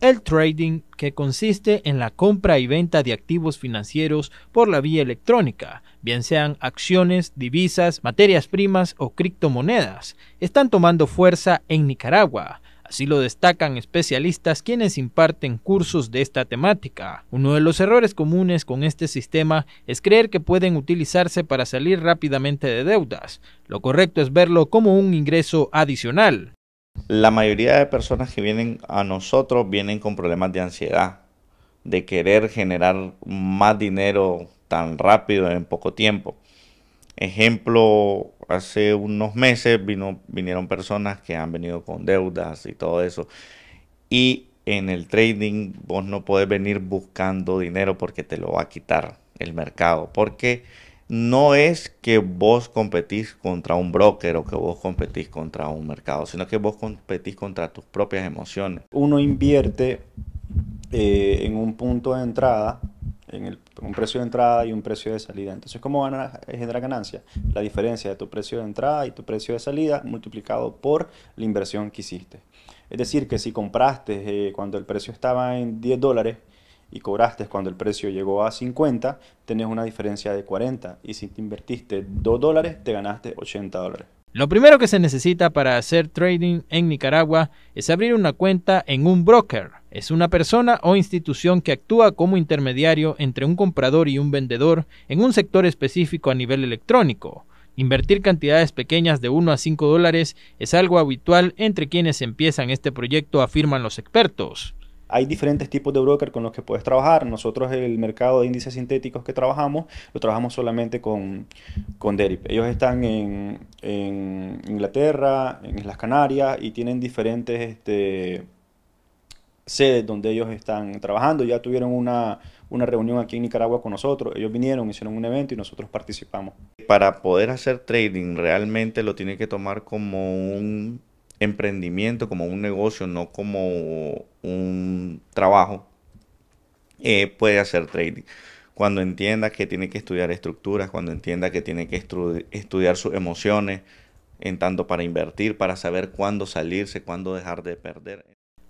El trading, que consiste en la compra y venta de activos financieros por la vía electrónica, bien sean acciones, divisas, materias primas o criptomonedas, están tomando fuerza en Nicaragua. Así lo destacan especialistas quienes imparten cursos de esta temática. Uno de los errores comunes con este sistema es creer que pueden utilizarse para salir rápidamente de deudas. Lo correcto es verlo como un ingreso adicional. La mayoría de personas que vienen a nosotros vienen con problemas de ansiedad, de querer generar más dinero tan rápido en poco tiempo. Ejemplo, hace unos meses vinieron personas que han venido con deudas y todo eso. Y en el trading vos no podés venir buscando dinero porque te lo va a quitar el mercado. Porque no es que vos competís contra un broker o que vos competís contra un mercado, sino que vos competís contra tus propias emociones. Uno invierte eh, en un punto de entrada, en un precio de entrada y un precio de salida. Entonces, ¿cómo van a generar ganancia? La diferencia de tu precio de entrada y tu precio de salida multiplicado por la inversión que hiciste. Es decir, que si compraste eh, cuando el precio estaba en 10 dólares, y cobraste cuando el precio llegó a 50, tenés una diferencia de 40 y si te invertiste 2 dólares, te ganaste 80 dólares. Lo primero que se necesita para hacer trading en Nicaragua es abrir una cuenta en un broker. Es una persona o institución que actúa como intermediario entre un comprador y un vendedor en un sector específico a nivel electrónico. Invertir cantidades pequeñas de 1 a 5 dólares es algo habitual entre quienes empiezan este proyecto, afirman los expertos hay diferentes tipos de broker con los que puedes trabajar. Nosotros el mercado de índices sintéticos que trabajamos, lo trabajamos solamente con, con Derip. Ellos están en, Inglaterra, en las Canarias y tienen diferentes este, sedes donde ellos están trabajando. Ya tuvieron una, una reunión aquí en Nicaragua con nosotros. Ellos vinieron, hicieron un evento y nosotros participamos. Para poder hacer trading realmente lo tiene que tomar como un emprendimiento, como un negocio, no como un trabajo, eh, puede hacer trading. Cuando entienda que tiene que estudiar estructuras, cuando entienda que tiene que estudiar sus emociones, en tanto para invertir, para saber cuándo salirse, cuándo dejar de perder.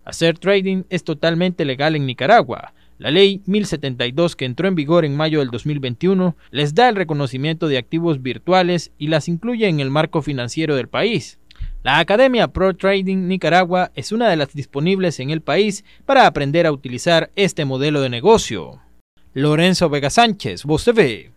Hacer trading es totalmente legal en Nicaragua. La ley 1072 que entró en vigor en mayo del 2021 les da el reconocimiento de activos virtuales y las incluye en el marco financiero del país. La Academia Pro Trading Nicaragua es una de las disponibles en el país para aprender a utilizar este modelo de negocio. Lorenzo Vega Sánchez, Voz TV.